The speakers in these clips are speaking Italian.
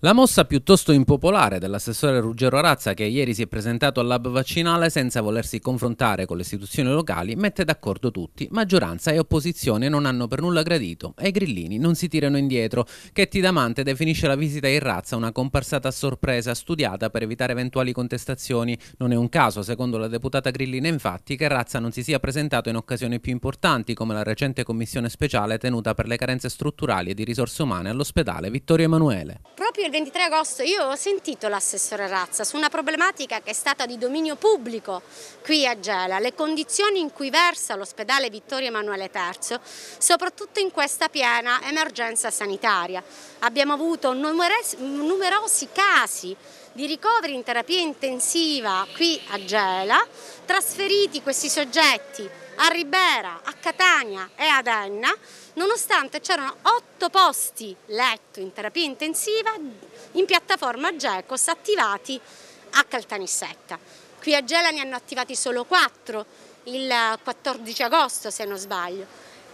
La mossa piuttosto impopolare dell'assessore Ruggero Razza, che ieri si è presentato al lab vaccinale senza volersi confrontare con le istituzioni locali, mette d'accordo tutti. Maggioranza e opposizione non hanno per nulla gradito e i grillini non si tirano indietro. Chetti Damante definisce la visita in razza una comparsata a sorpresa studiata per evitare eventuali contestazioni. Non è un caso, secondo la deputata Grillina, infatti, che Razza non si sia presentato in occasioni più importanti come la recente commissione speciale tenuta per le carenze strutturali e di risorse umane all'ospedale Vittorio Emanuele. Proprio il 23 agosto io ho sentito l'assessore Razza su una problematica che è stata di dominio pubblico qui a Gela, le condizioni in cui versa l'ospedale Vittorio Emanuele III, soprattutto in questa piena emergenza sanitaria. Abbiamo avuto numerosi, numerosi casi di ricoveri in terapia intensiva qui a Gela, trasferiti questi soggetti a Ribera, a Catania e ad Enna, nonostante c'erano otto posti letto in terapia intensiva in piattaforma GECOS attivati a Caltanissetta. Qui a Gela ne hanno attivati solo quattro il 14 agosto se non sbaglio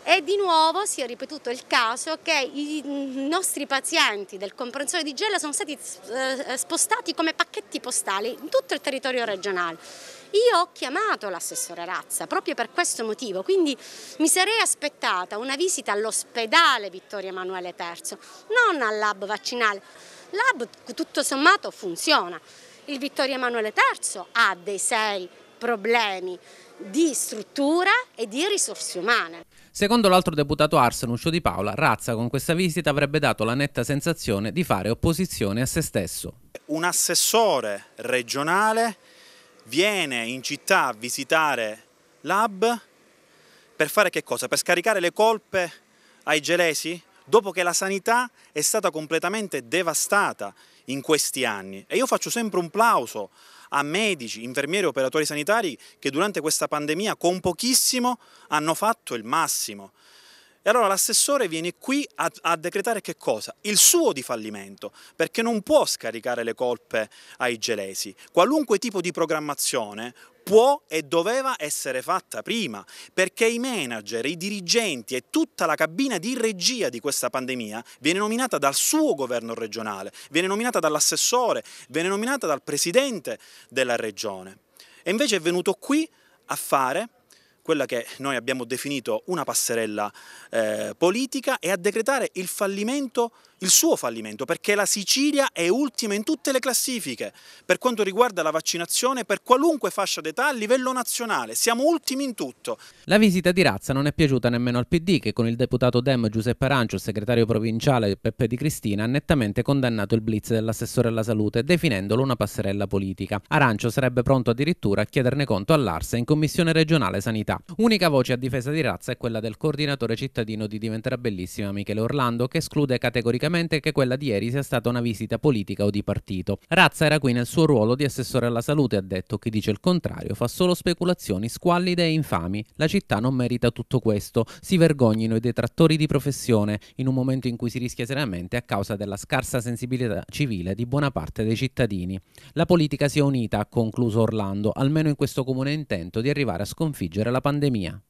e di nuovo si è ripetuto il caso che i nostri pazienti del comprensore di Gela sono stati eh, spostati come pacchetti postali in tutto il territorio regionale. Io ho chiamato l'assessore Razza proprio per questo motivo, quindi mi sarei aspettata una visita all'ospedale Vittorio Emanuele III, non al lab vaccinale. Lab tutto sommato funziona. Il Vittorio Emanuele III ha dei seri problemi di struttura e di risorse umane. Secondo l'altro deputato Arsenuccio Di Paola, Razza con questa visita avrebbe dato la netta sensazione di fare opposizione a se stesso. Un assessore regionale viene in città a visitare l'AB per fare che cosa? Per scaricare le colpe ai gelesi? dopo che la sanità è stata completamente devastata in questi anni. E io faccio sempre un plauso a medici, infermieri, e operatori sanitari che durante questa pandemia con pochissimo hanno fatto il massimo. E allora l'assessore viene qui a, a, decretare che cosa? Il suo di fallimento, perché non può scaricare le colpe ai gelesi. Qualunque tipo di programmazione può e doveva essere fatta prima, perché i manager, i dirigenti e tutta la cabina di regia di questa pandemia viene nominata dal suo governo regionale, viene nominata dall'assessore, viene nominata dal presidente della regione. E invece è venuto qui a fare quella che noi abbiamo definito una passerella eh, politica e a decretare il fallimento il suo fallimento, perché la Sicilia è ultima in tutte le classifiche per quanto riguarda la vaccinazione per qualunque fascia d'età a livello nazionale, siamo ultimi in tutto. La visita di Razza non è piaciuta nemmeno al PD che con il deputato Dem Giuseppe Arancio, il segretario provinciale Peppe Di Cristina, ha nettamente condannato il blitz dell'assessore alla salute definendolo una passerella politica. Arancio sarebbe pronto addirittura a chiederne conto all'Arsa in commissione regionale sanità. Unica voce a difesa di Razza è quella del coordinatore cittadino di Diventerà Bellissima Michele Orlando che esclude categoricamente necessariamente che quella di ieri sia stata una visita politica o di partito. Razza era qui nel suo ruolo di assessore alla salute, ha detto chi dice il contrario fa solo speculazioni squallide e infami. La città non merita tutto questo, si vergognino i detrattori di professione in un momento in cui si rischia seriamente a causa della scarsa sensibilità civile di buona parte dei cittadini. La politica si è unita, ha concluso Orlando, almeno in questo comune intento di arrivare a sconfiggere la pandemia.